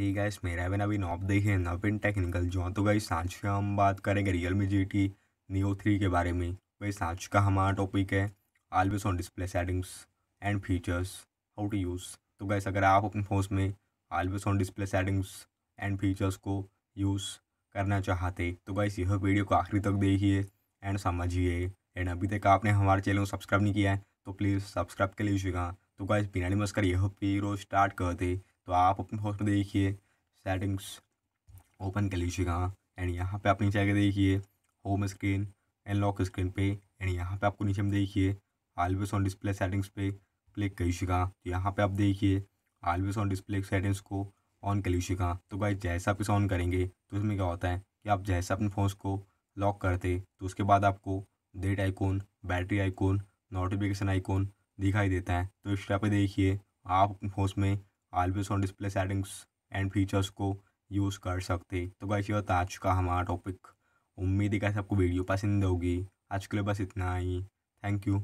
ये गाइस मेरा है अभी नॉप देखिए नविन टेक्निकल जो तो गाइस आज का हम बात करेंगे Realme G T neo three के बारे में भाई आज का हमारा टॉपिक है always on display settings and features how to use तो गाइस अगर आप अपने फ़ोन में always on display settings and features को यूज़ करना चाहते तो गाइस यह वीडियो को आखिरी तक देखिए एंड समझिए एंड अभी तक आपने हमारे चैनल को सब्सक्राइब नहीं किया है तो प्लीज़ सब्सक्राइब तो कर लीजिएगा तो गाइस बिना नमस्कार यह वीडियो स्टार्ट करते तो आप अपने फोन पर देखिए सेटिंग्स ओपन कर लीजिएगा एंड यहाँ पे आप नीचे आगे देखिए home screen and lock screen पे एंड यहाँ पे आपको नीचे में देखिए आलवेज ऑन डिस्प्ले सेटिंग्स पे क्लिक कर लीजिएगा तो यहाँ पे आप देखिए आलवेज ऑन डिस्प्ले सेटिंग्स को ऑन कर लीजिएगा तो भाई जैसा आप इसे ऑन करेंगे तो इसमें क्या होता है कि आप जैसा अपने फ़ोन को लॉक करते तो उसके बाद आपको date icon battery icon notification icon दिखाई देता है तो इस पे देखिए आप अपने फ़ोन में always on display settings and features को यूज़ कर सकते तो गाइस ये होता आज का हमारा टॉपिक उम्मीद है कैसे आपको वीडियो पसंद होगी आज के लिए बस इतना ही थैंक यू